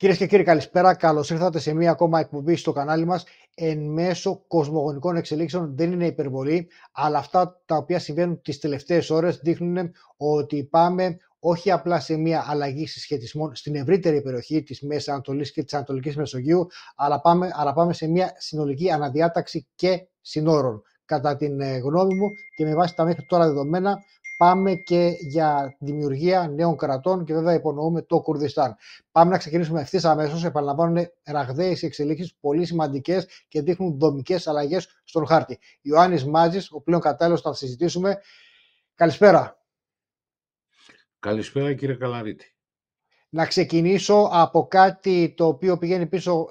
Κυρίες και κύριοι, καλησπέρα. Καλώς ήρθατε σε μία ακόμα εκπομπή στο κανάλι μας. Εν μέσω κοσμογονικών εξελίξεων δεν είναι υπερβολή, αλλά αυτά τα οποία συμβαίνουν τις τελευταίες ώρες δείχνουν ότι πάμε όχι απλά σε μία αλλαγή συσχετισμών στην ευρύτερη περιοχή της Μέσης Ανατολής και της Ανατολικής Μεσογείου, αλλά πάμε, αλλά πάμε σε μία συνολική αναδιάταξη και συνόρων. Κατά την ε, γνώμη μου και με βάση τα μέχρι τώρα δεδομένα, Πάμε και για δημιουργία νέων κρατών και βέβαια υπονοούμε το Κουρδιστάν. Πάμε να ξεκινήσουμε ευθύς αμέσως. Επαναλαμβάνουν ραγδαίε εξελίξεις, πολύ σημαντικές και δείχνουν δομικές αλλαγές στον χάρτη. Ιωάννης Μάζης, ο πλέον κατάλληλος θα συζητήσουμε. Καλησπέρα. Καλησπέρα κύριε Καλαρίτη. Να ξεκινήσω από κάτι το οποίο πηγαίνει πίσω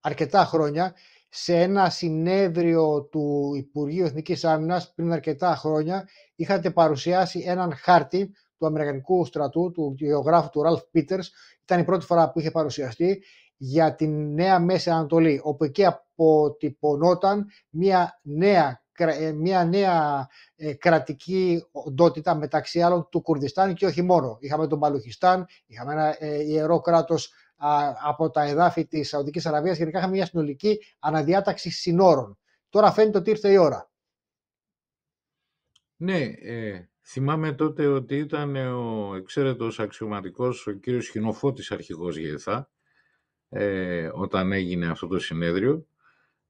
αρκετά χρόνια σε ένα συνέδριο του Υπουργείου Εθνικής Άμυνας πριν αρκετά χρόνια είχατε παρουσιάσει έναν χάρτη του Αμερικανικού στρατού, του γεωγράφου του Ραλφ Πίτερς, ήταν η πρώτη φορά που είχε παρουσιαστεί, για τη Νέα Μέση Ανατολή, όπου εκεί αποτυπωνόταν μια νέα, ε, μια νέα ε, κρατική οντότητα μεταξύ άλλων του Κουρδιστάν και όχι μόνο. Είχαμε τον Παλουχιστάν, είχαμε ένα ε, ιερό κράτος από τα εδάφη της Σαουδικής Αραβίας. Γενικά είχαμε μια συνολική αναδιάταξη συνόρων. Τώρα φαίνεται ότι ήρθε η ώρα. Ναι, ε, θυμάμαι τότε ότι ήταν ο εξαίρετος αξιωματικός ο κύριος Χινοφώτης αρχηγός ΓΕΘΑ ε, όταν έγινε αυτό το συνέδριο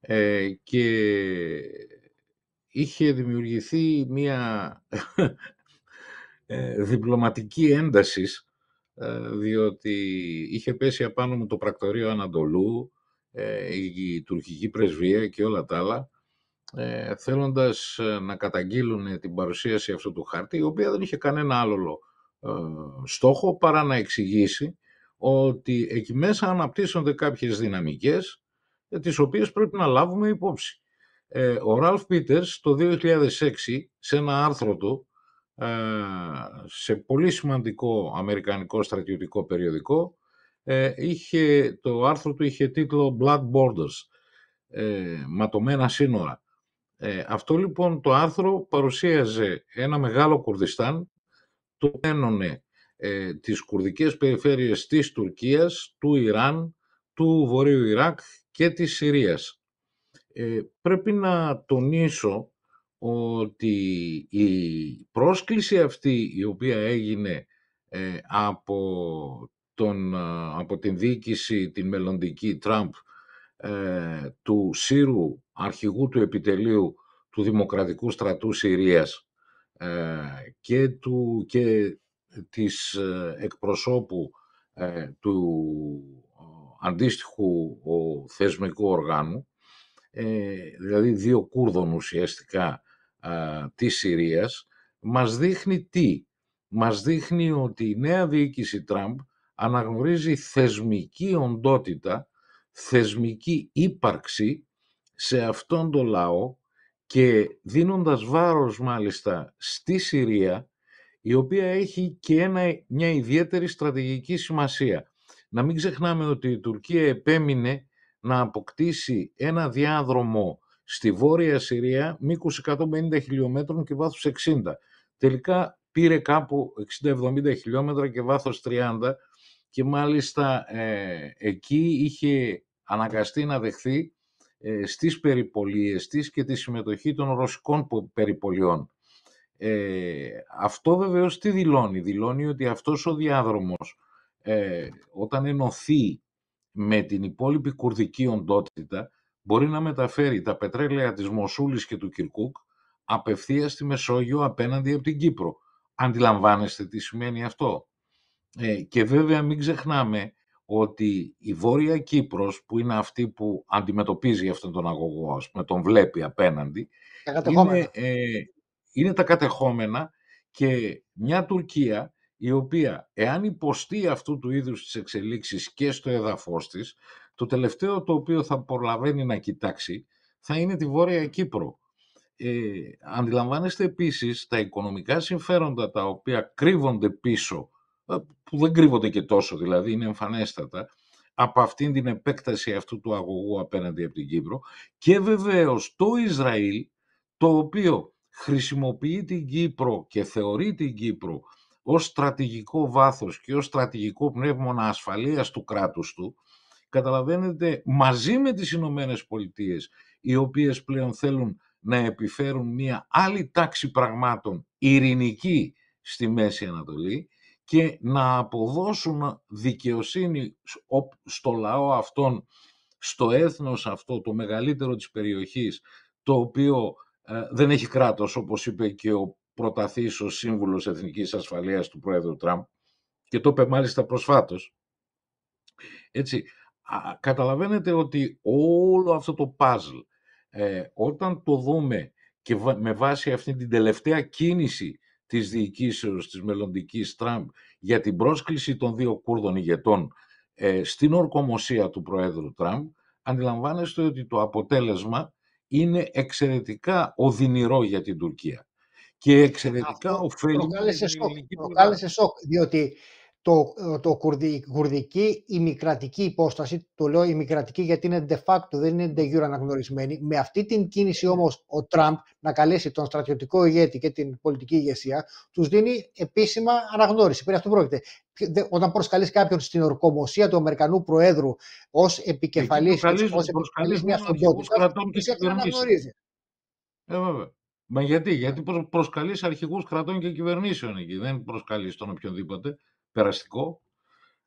ε, και είχε δημιουργηθεί μια ε, διπλωματική έντασης ε, διότι είχε πέσει απάνω μου το πρακτορείο Ανατολού, ε, η τουρκική πρεσβεία και όλα τα άλλα, ε, θέλοντας να καταγγείλουν την παρουσίαση αυτού του χάρτη, η οποία δεν είχε κανένα άλλο στόχο παρά να εξηγήσει ότι εκεί μέσα αναπτύσσονται κάποιες δυναμικές, τις οποίες πρέπει να λάβουμε υπόψη. Ο Ραλφ Πίτερς το 2006, σε ένα άρθρο του, ε, σε πολύ σημαντικό αμερικανικό στρατιωτικό περιοδικό ε, είχε, το άρθρο του είχε τίτλο Blood Borders ε, ματωμένα σύνορα αυτό λοιπόν το άρθρο παρουσίαζε ένα μεγάλο Κουρδιστάν το ένωνε τις κουρδικές περιφέρειες της Τουρκίας, του Ιράν, του Βορείου Ιράκ και της Συρίας. Ε, πρέπει να τονίσω ότι η πρόσκληση αυτή η οποία έγινε ε, από, τον, ε, από την διοίκηση, την μελλοντική Τραμπ, ε, του Σύρου, αρχηγού του επιτελείου του Δημοκρατικού Στρατού Συρίας ε, και, του, και της εκπροσώπου του αντίστοιχου θεσμικού οργάνου, δηλαδή δύο Κούρδων ουσιαστικά, α, της Συρίας, μας δείχνει τι. Μας δείχνει ότι η νέα διοίκηση Τραμπ αναγνωρίζει θεσμική οντότητα, θεσμική ύπαρξη σε αυτόν τον λαό και δίνοντας βάρος μάλιστα στη Συρία, η οποία έχει και ένα, μια ιδιαίτερη στρατηγική σημασία. Να μην ξεχνάμε ότι η Τουρκία επέμεινε να αποκτήσει ένα διάδρομο στη Βόρεια Συρία μήκους 150 χιλιόμετρων και βάθους 60. Τελικά πήρε κάπου 60-70 χιλιόμετρα και βάθος 30 και μάλιστα ε, εκεί είχε αναγκαστεί να δεχθεί ε, στις περιπολίες της και τη συμμετοχή των ρωσικών περιπολιών. Ε, αυτό βεβαίως τι δηλώνει. Δηλώνει ότι αυτός ο διάδρομος ε, όταν ενωθεί με την υπόλοιπη κουρδική οντότητα μπορεί να μεταφέρει τα πετρέλαια της Μοσούλης και του Κυρκούκ απευθείας στη Μεσόγειο απέναντι από την Κύπρο. Αντιλαμβάνεστε τι σημαίνει αυτό. Ε, και βέβαια μην ξεχνάμε ότι η Βόρεια Κύπρος, που είναι αυτή που αντιμετωπίζει αυτόν τον αγωγό, ας πούμε, τον βλέπει απέναντι, είναι, ε, είναι τα κατεχόμενα και μια Τουρκία η οποία εάν υποστεί αυτού του είδους τις εξελίξεις και στο έδαφος της, το τελευταίο το οποίο θα προλαβαίνει να κοιτάξει θα είναι τη Βόρεια Κύπρο. Ε, αντιλαμβάνεστε επίσης τα οικονομικά συμφέροντα τα οποία κρύβονται πίσω, ε, που δεν κρύβονται και τόσο δηλαδή, είναι εμφανέστατα, από αυτήν την επέκταση αυτού του αγωγού απέναντι από την Κύπρο και βεβαίως το Ισραήλ το οποίο χρησιμοποιεί την Κύπρο και θεωρεί την Κύπρο ως στρατηγικό βάθος και ως στρατηγικό πνεύμονα ασφαλείας του κράτους του, καταλαβαίνετε, μαζί με τις Ηνωμένες Πολιτείες, οι οποίες πλέον θέλουν να επιφέρουν μια άλλη τάξη πραγμάτων ειρηνική στη Μέση Ανατολή και να αποδώσουν δικαιοσύνη στο λαό αυτόν, στο έθνος αυτό, το μεγαλύτερο της περιοχής, το οποίο ε, δεν έχει κράτος, όπως είπε και ο προταθεί ως σύμβουλος εθνικής ασφαλείας του πρόεδρου Τραμπ και το είπε μάλιστα προσφάτως. Έτσι, καταλαβαίνετε ότι όλο αυτό το παζλ ε, όταν το δούμε και με βάση αυτή την τελευταία κίνηση της διοικήσεως της μελλοντικής Τραμπ για την πρόσκληση των δύο Κούρδων ηγετών ε, στην ορκομοσία του Προέδρου Τραμπ, αντιλαμβάνεστε ότι το αποτέλεσμα είναι εξαιρετικά οδυνηρό για την Τουρκία και εξαιρετικά ωφέλει. Προκάλεσε σοκ, προκάλεσε σοκ, διότι το, το κουρδική ημικρατική υπόσταση, το λέω ημικρατική γιατί είναι de facto, δεν είναι de jure αναγνωρισμένη, με αυτή την κίνηση ναι. όμως ο Τραμπ να καλέσει τον στρατιωτικό ηγέτη και την πολιτική ηγεσία, τους δίνει επίσημα αναγνώριση. Πριν αυτό πρόκειται. Όταν προσκαλείς κάποιον στην ορκομοσία του Αμερικανού Προέδρου ως επικεφαλής, ως επικεφαλής μιας κρατών και αναγνωρίζει. Ε, βέβαια. Μα γιατί, γιατί προσκαλείς αρχηγούς κρατών και κυβερνήσεων εκεί, δεν προσκαλείς τον οποιονδήποτε, περαστικό.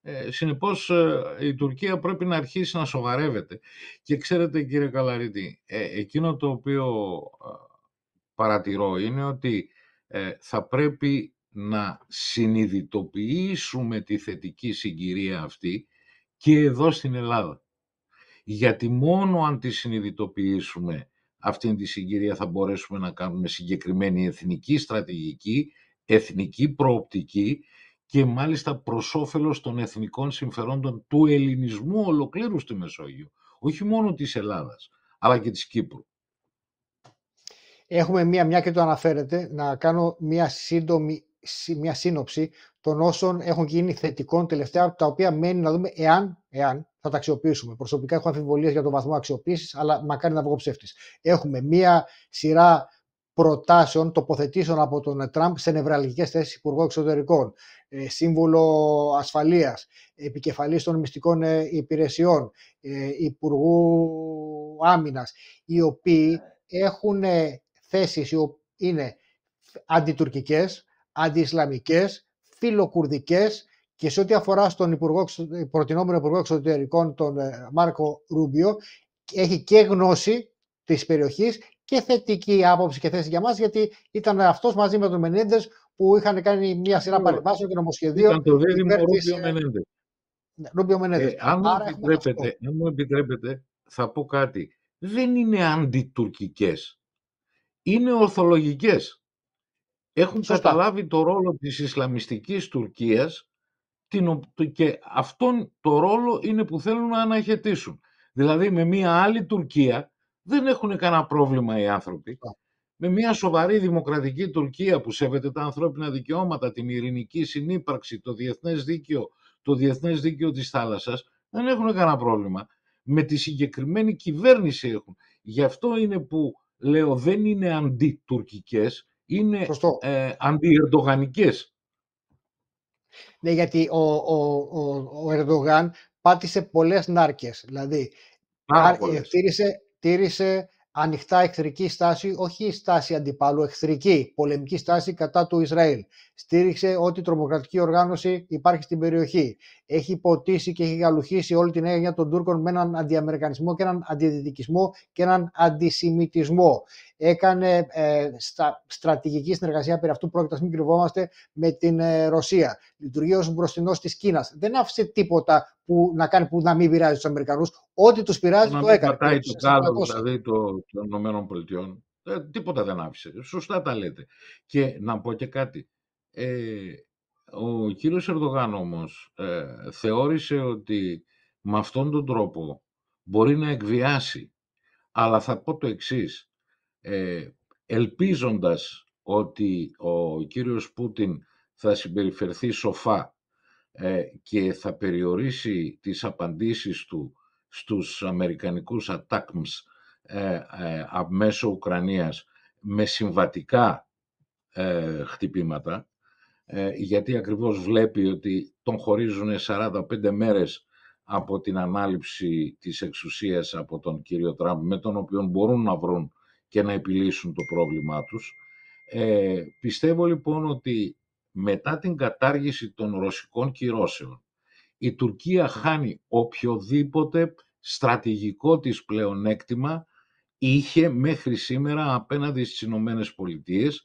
Ε, συνεπώς ε, η Τουρκία πρέπει να αρχίσει να σοβαρεύεται. Και ξέρετε κύριε Καλαρίτη, ε, εκείνο το οποίο ε, παρατηρώ είναι ότι ε, θα πρέπει να συνειδητοποιήσουμε τη θετική συγκυρία αυτή και εδώ στην Ελλάδα. Γιατί μόνο αν τη συνειδητοποιήσουμε αυτή τη συγκυρία θα μπορέσουμε να κάνουμε συγκεκριμένη εθνική στρατηγική, εθνική προοπτική και μάλιστα προς όφελος των εθνικών συμφερόντων του ελληνισμού ολοκλήρου στη Μεσόγειο. Όχι μόνο της Ελλάδας, αλλά και της Κύπρου. Έχουμε μία, μια και το αναφέρετε, να κάνω μία σύντομη μια σύνοψη των όσων έχουν γίνει θετικών τελευταία, τα οποία μένει να δούμε εάν, εάν θα τα αξιοποιήσουμε. Προσωπικά έχω αμφιβολίες για τον βαθμό αξιοποίησης, αλλά μακάρι να βγω ψεύτης. Έχουμε μία σειρά προτάσεων, τοποθετήσεων από τον Τραμπ σε νευραλγικές θέσεις Υπουργό Εξωτερικών, ε, Σύμβουλο Ασφαλείας, Επικεφαλής των Μυστικών ε, Υπηρεσιών, ε, Υπουργού Άμυνας, οι οποίοι ναι. έχουν θέσεις οι είναι αντιτουρκικές, αντιισλαμικές, φιλοκουρδικές και σε ό,τι αφορά στον υπουργό, προτινόμενο Υπουργό Εξωτερικών, τον ε, Μάρκο Ρούμπιο, έχει και γνώση της περιοχής και θετική άποψη και θέση για μας, γιατί ήταν αυτός μαζί με τον Μενέντες που είχαν κάνει μια σειρά παρεμβάσεων και νομοσχεδίων. Ρούμπιο ε, ναι, Ρούμπιο ε, αν, μου επιτρέπετε, αν μου επιτρέπετε, θα πω κάτι. Δεν είναι αντιτουρκικές. Είναι ορθολογικές έχουν καταλάβει το ρόλο της Ισλαμιστικής Τουρκίας την, και αυτόν το ρόλο είναι που θέλουν να αναχαιτήσουν. Δηλαδή με μια άλλη Τουρκία δεν έχουν κανένα πρόβλημα οι άνθρωποι. Με μια σοβαρή δημοκρατική Τουρκία που σέβεται τα ανθρώπινα δικαιώματα, την ειρηνική συνύπαρξη, το διεθνές δίκαιο, το διεθνές δίκαιο της θάλασσας, δεν έχουν κανένα πρόβλημα. Με τη συγκεκριμένη κυβέρνηση έχουν. Γι' αυτό είναι που λέω δεν είναι αντιτουρκικές, είναι Σωστό. Ε, ναι, γιατί ο, ο, ο, ο Ερντογάν πάτησε πολλές νάρκες. Δηλαδή, ε, Τήρησε, ανοιχτά εχθρική στάση, όχι στάση αντιπάλου, εχθρική, πολεμική στάση κατά του Ισραήλ. Στήριξε ότι η τρομοκρατική οργάνωση υπάρχει στην περιοχή. Έχει υποτίσει και έχει γαλουχίσει όλη την έννοια των Τούρκων με έναν αντιαμερικανισμό και έναν αντιδυτικισμό και έναν αντισημιτισμό έκανε ε, στρατηγική συνεργασία, περί αυτού πρόκειται, μην κρυβόμαστε, με την ε, Ρωσία. Λειτουργεί ως μπροστινός της Κίνας. Δεν άφησε τίποτα που να κάνει που να μην πειράζει τους Αμερικανούς. Ό,τι τους πειράζει το, να το μην έκανε. Πατάει το κάδο δηλαδή των ΗΠΑ. Ε, τίποτα δεν άφησε. Σωστά τα λέτε. Και να πω και κάτι. Ε, ο κύριος Ερδογάν όμως θεώρησε ότι με αυτόν τον τρόπο μπορεί να εκβιάσει. Αλλά θα πω το εξής. Ε, ελπίζοντας ότι ο κύριος Πούτιν θα συμπεριφερθεί σοφά ε, και θα περιορίσει τις απαντήσεις του στους αμερικανικούς attacks ε, ε μέσω Ουκρανίας με συμβατικά ε, χτυπήματα, γιατί ακριβώς βλέπει ότι τον χωρίζουν 45 μέρες από την ανάληψη της εξουσίας από τον κύριο Τραμπ, με τον οποίο μπορούν να βρουν και να επιλύσουν το πρόβλημά τους. Ε, πιστεύω λοιπόν ότι μετά την κατάργηση των ρωσικών κυρώσεων η Τουρκία χάνει οποιοδήποτε στρατηγικό της πλεονέκτημα είχε μέχρι σήμερα απέναντι στις Ηνωμένες Πολιτείες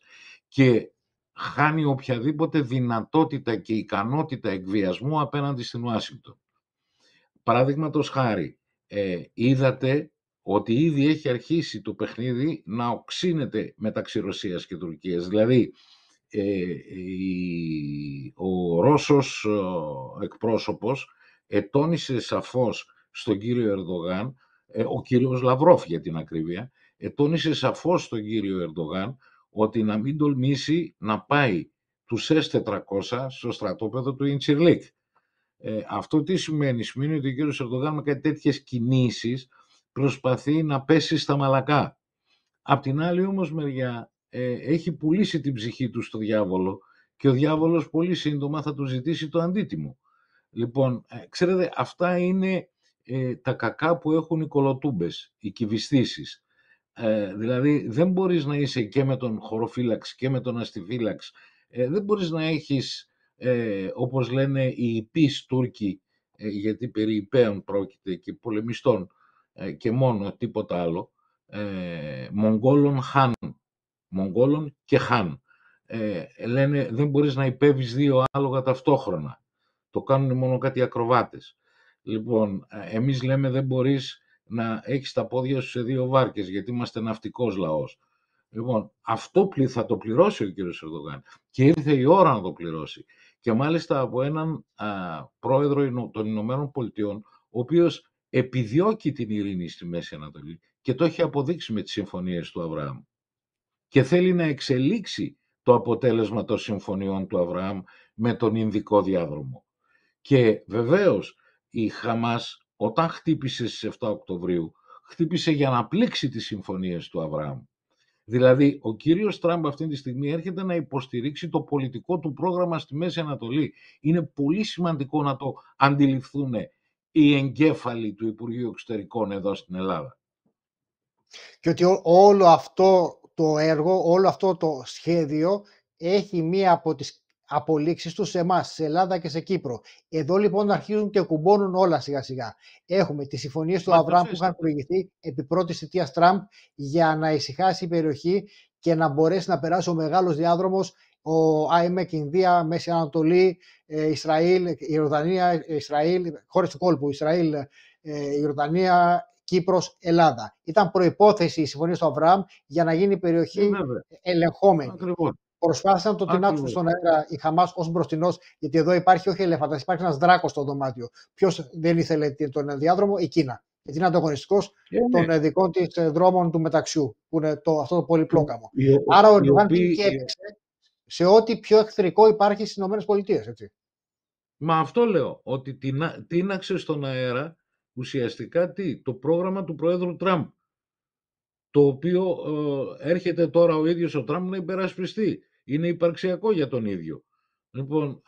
και χάνει οποιαδήποτε δυνατότητα και ικανότητα εκβιασμού απέναντι στην Ουάσιγκτον. Παραδείγματο χάρη, ε, είδατε ότι ήδη έχει αρχίσει το παιχνίδι να οξύνεται μεταξύ Ρωσίας και Τουρκίας. Δηλαδή, ε, ο Ρώσος ε, εκπρόσωπος ετώνησε σαφώς στον κύριο Ερντογάν, ε, ο κύριος Λαυρόφ για την ακρίβεια, ετώνησε σαφώς στον κύριο Ερντογάν ότι να μην τολμήσει να πάει τους S400 στο στρατόπεδο του Ιντσιρλίκ. Ε, αυτό τι σημαίνει, σημαίνει ότι ο κύριος Ερντογάν με κάτι τέτοιες κινήσεις προσπαθεί να πέσει στα μαλακά. Απ' την άλλη όμως μεριά ε, έχει πουλήσει την ψυχή του στο διάβολο και ο διάβολος πολύ σύντομα θα του ζητήσει το αντίτιμο. Λοιπόν, ε, ξέρετε, αυτά είναι ε, τα κακά που έχουν οι κολοτούμπες, οι κυβιστήσεις. δηλαδή δεν μπορείς να είσαι και με τον χωροφύλαξ και με τον αστιφύλαξ. δεν μπορείς να έχεις, όπως λένε οι υπείς Τούρκοι, γιατί περί υπέων πρόκειται και πολεμιστών, ε, και μόνο, τίποτα άλλο, ε, Μογγόλων Χάν. Μογγόλων και Χάν. Ε, λένε δεν μπορείς να υπέβεις δύο άλογα ταυτόχρονα. Το κάνουν μόνο κάτι ακροβάτες. Λοιπόν, ε, εμείς λέμε δεν μπορείς να έχεις τα πόδια σου σε δύο βάρκες, γιατί είμαστε ναυτικός λαός. Λοιπόν, αυτό θα το πληρώσει ο κύριος Ερδογάν. Και ήρθε η ώρα να το πληρώσει. Και μάλιστα από έναν α, πρόεδρο των Ηνωμένων Πολιτειών, ο οποίος επιδιώκει την ειρήνη στη Μέση Ανατολή και το έχει αποδείξει με τις συμφωνίες του Αβραάμ. Και θέλει να εξελίξει το αποτέλεσμα των συμφωνιών του Αβραάμ με τον Ινδικό διάδρομο. Και βεβαίως η Χαμάς όταν χτύπησε στις 7 Οκτωβρίου χτύπησε για να πλήξει τις συμφωνίες του Αβραάμ. Δηλαδή, ο κύριος Τραμπ αυτή τη στιγμή έρχεται να υποστηρίξει το πολιτικό του πρόγραμμα στη Μέση Ανατολή. Είναι πολύ σημαντικό να το αντιληφθούν η εγκέφαλοι του Υπουργείου Εξωτερικών εδώ στην Ελλάδα. Και ότι όλο αυτό το έργο, όλο αυτό το σχέδιο έχει μία από τις απολύξεις τους σε εμάς, σε Ελλάδα και σε Κύπρο. Εδώ λοιπόν αρχίζουν και κουμπώνουν όλα σιγά σιγά. Έχουμε τις συμφωνίες του Αβραάμ που είχαν προηγηθεί επί πρώτης θητείας Τραμπ για να ησυχάσει η περιοχή και να μπορέσει να περάσει ο μεγάλος διάδρομος ο ΑΕΜΕΚ, Ινδία, Μέση Ανατολή, ε, Ισραήλ, Ιορδανία, ε, Ισραήλ, χώρες του κόλπου, Ισραήλ, ε, Ιορδανία, Κύπρος, Ελλάδα. Ήταν προϋπόθεση η συμφωνία του Αβραάμ για να γίνει η περιοχή ελεγχόμενη. Ακριβώς. Προσπάθησαν να το τεινάξουν στον αέρα η Χαμάς ως μπροστινός, γιατί εδώ υπάρχει όχι ελέφαντα, υπάρχει ένας δράκος στο δωμάτιο. Ποιος δεν ήθελε τον διάδρομο, η Κίνα. Γιατί είναι ανταγωνιστικός των ναι. των δικών της δρόμων του μεταξιού, που είναι το, αυτό το πολυπλόκαμο. Άρα ο Ερντογάν πήγε σε ό,τι πιο εχθρικό υπάρχει στις ΗΠΑ. Έτσι. Μα αυτό λέω, ότι τίναξε στον αέρα ουσιαστικά τι, το πρόγραμμα του Προέδρου Τραμπ, το οποίο ε, έρχεται τώρα ο ίδιος ο Τραμπ να υπερασπιστεί. Είναι υπαρξιακό για τον ίδιο. Λοιπόν,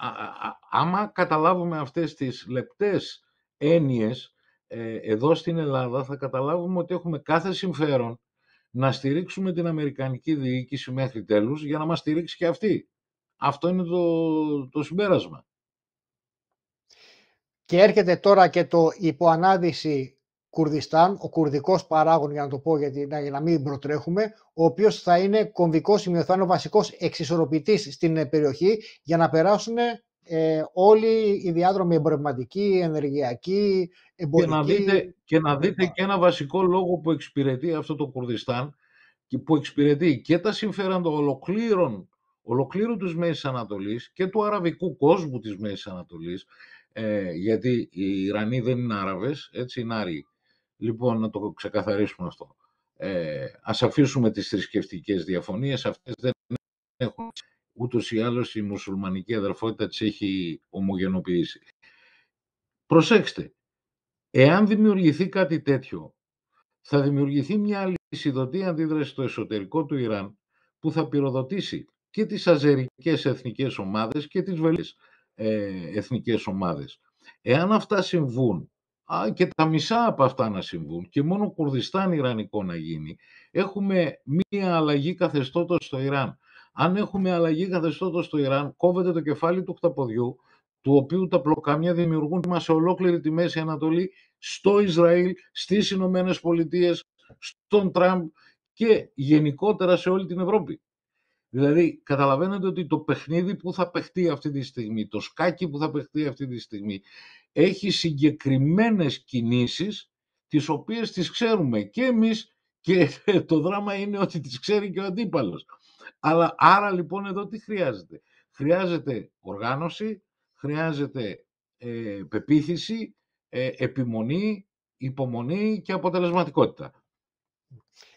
άμα καταλάβουμε αυτές τις λεπτές έννοιες, ε, εδώ στην Ελλάδα θα καταλάβουμε ότι έχουμε κάθε συμφέρον να στηρίξουμε την Αμερικανική διοίκηση μέχρι τέλους για να μας στηρίξει και αυτή. Αυτό είναι το, το συμπέρασμα. Και έρχεται τώρα και το υποανάδυση Κουρδιστάν, ο κουρδικός παράγων για να το πω γιατί, να, για να μην προτρέχουμε, ο οποίος θα είναι κομβικός σημείο, θα είναι ο βασικός εξισορροπητής στην περιοχή για να περάσουν ε, όλοι οι διάδρομοι εμπορευματικοί, ενεργειακοί, εμπορικοί. Και να δείτε, και, να ένα βασικό λόγο που εξυπηρετεί αυτό το Κουρδιστάν και που εξυπηρετεί και τα συμφέροντα ολοκλήρων, ολοκλήρων της Μέσης Ανατολής και του αραβικού κόσμου της Μέσης Ανατολής, ε, γιατί οι Ιρανοί δεν είναι Άραβες, έτσι είναι Άριοι. Λοιπόν, να το ξεκαθαρίσουμε αυτό. Ε, ας αφήσουμε τις θρησκευτικές διαφωνίες, αυτές δεν έχουν ούτως ή άλλως η μουσουλμανική αδερφότητα της έχει ομογενοποιήσει. Προσέξτε, εάν δημιουργηθεί κάτι τέτοιο, θα δημιουργηθεί μια αλυσιδωτή αντίδραση στο εσωτερικό του Ιράν που θα πυροδοτήσει και τις αζερικές εθνικές ομάδες και τις ε, εθνικές ομάδες. Εάν αυτά συμβούν α, και τα μισά από αυτά να συμβούν και μόνο Κουρδιστάν Ιρανικό να γίνει, έχουμε μία αλλαγή καθεστώτος στο Ιράν αν έχουμε αλλαγή καθεστώτος στο Ιράν, κόβεται το κεφάλι του χταποδιού, του οποίου τα πλοκάμια δημιουργούν μα σε ολόκληρη τη Μέση Ανατολή, στο Ισραήλ, στις Ηνωμένες Πολιτείες, στον Τραμπ και γενικότερα σε όλη την Ευρώπη. Δηλαδή, καταλαβαίνετε ότι το παιχνίδι που θα παιχτεί αυτή τη στιγμή, το σκάκι που θα παιχτεί αυτή τη στιγμή, έχει συγκεκριμένες κινήσεις, τις οποίες τις ξέρουμε και εμείς και το δράμα είναι ότι τις ξέρει και ο αντίπαλος. Αλλά άρα λοιπόν εδώ τι χρειάζεται. Χρειάζεται οργάνωση, χρειάζεται ε, πεποίθηση, ε, επιμονή, υπομονή και αποτελεσματικότητα.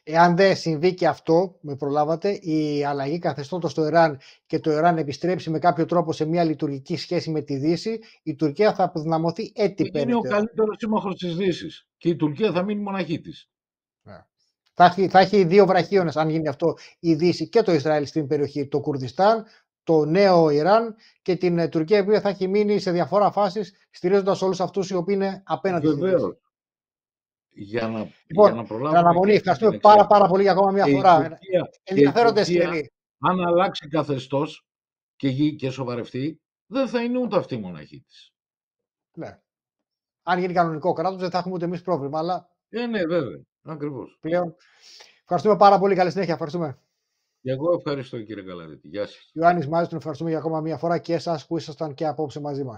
Εάν δεν συμβεί και αυτό, με προλάβατε, η αλλαγή καθεστώτος στο Ιράν και το Ιράν επιστρέψει με κάποιο τρόπο σε μια λειτουργική σχέση με τη Δύση, η Τουρκία θα αποδυναμωθεί έτσι Είναι ο καλύτερος σύμμαχος της Δύσης και η Τουρκία θα μείνει μοναχή της. Yeah. Ναι. Θα έχει, δύο βραχίονε, αν γίνει αυτό, η Δύση και το Ισραήλ στην περιοχή, το Κουρδιστάν, το νέο Ιράν και την ε, Τουρκία, η οποία θα έχει μείνει σε διαφορά φάσει, στηρίζοντας όλους αυτούς οι οποίοι είναι απέναντι στην Δύση. Για να, λοιπόν, για να προλάβουμε. ευχαριστούμε πάρα, πάρα πολύ για ακόμα μια φορά. Ενδιαφέροντε Ενδιαφέρονται Αν αλλάξει καθεστώς και γη και σοβαρευτεί, δεν θα είναι ούτε αυτή η μοναχή της. Ναι. Αν γίνει κανονικό κράτος, δεν θα έχουμε ούτε εμείς πρόβλημα. Αλλά... Ε, ναι, βέβαια. Ακριβώς. Πλέον. Ευχαριστούμε πάρα πολύ. Καλή συνέχεια. Ευχαριστούμε. Εγώ ευχαριστώ κύριε Καλαδίτη. Γεια σας. Ιωάννης Μάζης, τον ευχαριστούμε για ακόμα μία φορά και εσάς που ήσασταν και απόψε μαζί μας.